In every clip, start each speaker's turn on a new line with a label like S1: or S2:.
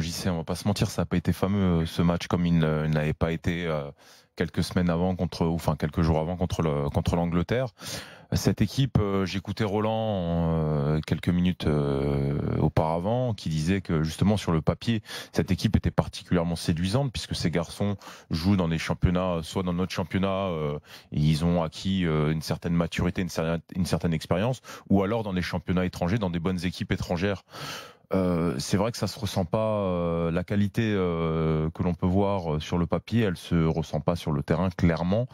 S1: JC, on va pas se mentir, ça n'a pas été fameux euh, ce match comme il euh, n'avait pas été euh, quelques semaines avant contre, enfin quelques jours avant contre le, contre l'Angleterre. Cette équipe, j'écoutais Roland quelques minutes auparavant, qui disait que justement sur le papier, cette équipe était particulièrement séduisante puisque ces garçons jouent dans des championnats, soit dans notre championnat, ils ont acquis une certaine maturité, une une certaine expérience, ou alors dans des championnats étrangers, dans des bonnes équipes étrangères. Euh, c'est vrai que ça se ressent pas. Euh, la qualité euh, que l'on peut voir sur le papier, elle se ressent pas sur le terrain clairement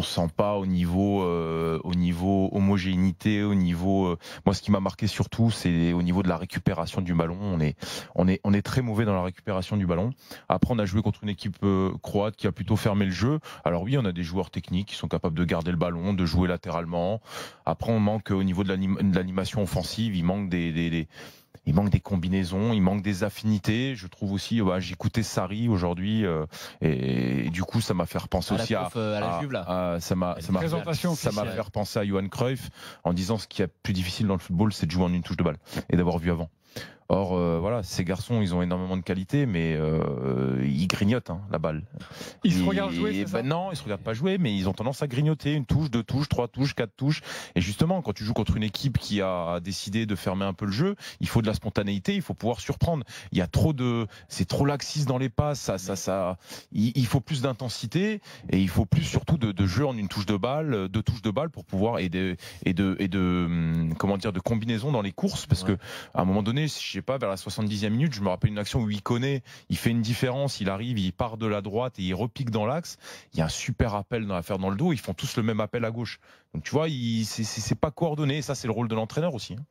S1: on sent pas au niveau, euh, au niveau homogénéité, au niveau. Euh, moi, ce qui m'a marqué surtout, c'est au niveau de la récupération du ballon. On est, on est, on est très mauvais dans la récupération du ballon. Après, on a joué contre une équipe euh, croate qui a plutôt fermé le jeu. Alors oui, on a des joueurs techniques qui sont capables de garder le ballon, de jouer latéralement. Après, on manque au niveau de l'animation offensive, il manque des, des, des il manque des combinaisons, il manque des affinités. Je trouve aussi, bah, j'écoutais Sari aujourd'hui euh, et, du coup ça m'a fait repenser aussi à, euh, la ça m'a ça m'a fait repenser à Johan Cruyff en disant ce qui est plus difficile dans le football, c'est de jouer en une touche de balle et d'avoir vu avant. Or, euh, voilà, ces garçons, ils ont énormément de qualité, mais euh, ils grignotent hein, la balle. Ils se regardent jouer, et, ben Non, ils se regardent pas jouer, mais ils ont tendance à grignoter une touche, deux touches, trois touches, quatre touches. Et justement, quand tu joues contre une équipe qui a décidé de fermer un peu le jeu, il faut de la spontanéité, il faut pouvoir surprendre. Il y a trop de, c'est trop laxiste dans les passes, ça, ça, ça. Il faut plus d'intensité et il faut plus surtout de, jeu en une touche de balle, deux touches de balle pour pouvoir aider et de, et de, hum, comment dire, de combinaison dans les courses, parce que à un moment donné, je pas, vers la 70e minute, je me rappelle une action où il connaît, il fait une différence, il arrive, il part de la droite et il repique dans l'axe. Il y a un super appel dans l'affaire dans le dos, ils font tous le même appel à gauche. Donc tu vois, c'est pas coordonné, ça c'est le rôle de l'entraîneur aussi. Hein.